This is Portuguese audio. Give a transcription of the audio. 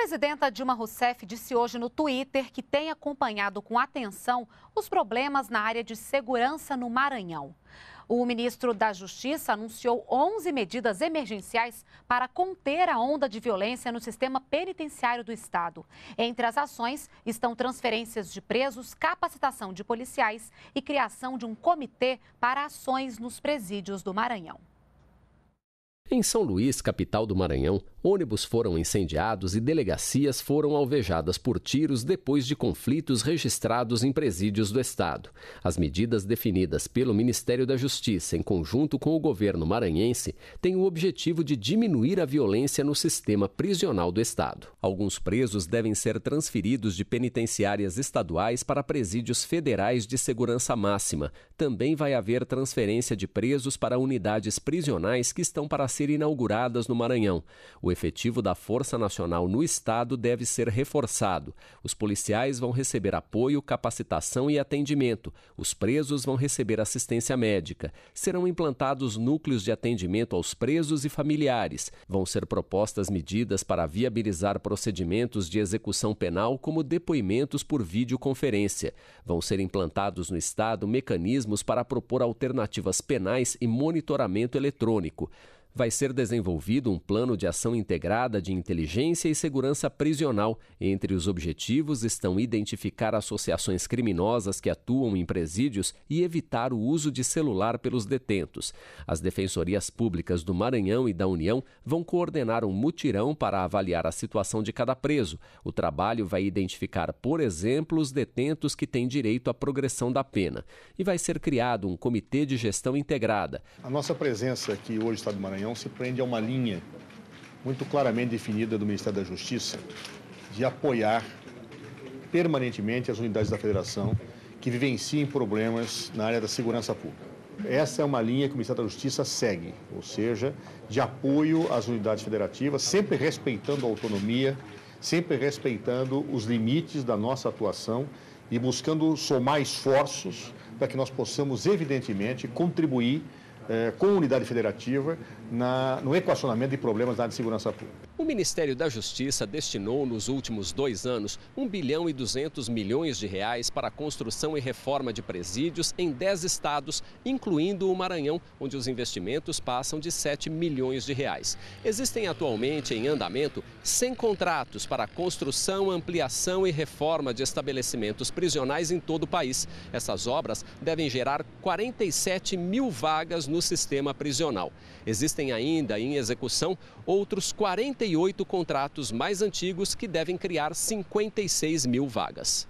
presidenta Dilma Rousseff disse hoje no Twitter que tem acompanhado com atenção os problemas na área de segurança no Maranhão. O ministro da Justiça anunciou 11 medidas emergenciais para conter a onda de violência no sistema penitenciário do Estado. Entre as ações estão transferências de presos, capacitação de policiais e criação de um comitê para ações nos presídios do Maranhão. Em São Luís, capital do Maranhão, Ônibus foram incendiados e delegacias foram alvejadas por tiros depois de conflitos registrados em presídios do Estado. As medidas definidas pelo Ministério da Justiça, em conjunto com o governo maranhense, têm o objetivo de diminuir a violência no sistema prisional do Estado. Alguns presos devem ser transferidos de penitenciárias estaduais para presídios federais de segurança máxima. Também vai haver transferência de presos para unidades prisionais que estão para ser inauguradas no Maranhão. O o efetivo da Força Nacional no Estado deve ser reforçado. Os policiais vão receber apoio, capacitação e atendimento. Os presos vão receber assistência médica. Serão implantados núcleos de atendimento aos presos e familiares. Vão ser propostas medidas para viabilizar procedimentos de execução penal, como depoimentos por videoconferência. Vão ser implantados no Estado mecanismos para propor alternativas penais e monitoramento eletrônico vai ser desenvolvido um plano de ação integrada de inteligência e segurança prisional. Entre os objetivos estão identificar associações criminosas que atuam em presídios e evitar o uso de celular pelos detentos. As defensorias públicas do Maranhão e da União vão coordenar um mutirão para avaliar a situação de cada preso. O trabalho vai identificar, por exemplo, os detentos que têm direito à progressão da pena. E vai ser criado um comitê de gestão integrada. A nossa presença aqui hoje, Estado do Maranhão, Maranhão se prende a uma linha muito claramente definida do Ministério da Justiça de apoiar permanentemente as unidades da federação que vivenciem problemas na área da segurança pública. Essa é uma linha que o Ministério da Justiça segue, ou seja, de apoio às unidades federativas, sempre respeitando a autonomia, sempre respeitando os limites da nossa atuação e buscando somar esforços para que nós possamos, evidentemente, contribuir é, com unidade federativa na, no equacionamento de problemas da área de segurança pública. O Ministério da Justiça destinou nos últimos dois anos 1 bilhão e 200 milhões de reais para a construção e reforma de presídios em 10 estados, incluindo o Maranhão, onde os investimentos passam de 7 milhões de reais. Existem atualmente em andamento 100 contratos para a construção, ampliação e reforma de estabelecimentos prisionais em todo o país. Essas obras devem gerar 47 mil vagas no sistema prisional. Existem ainda em execução outros 45 38 contratos mais antigos que devem criar 56 mil vagas.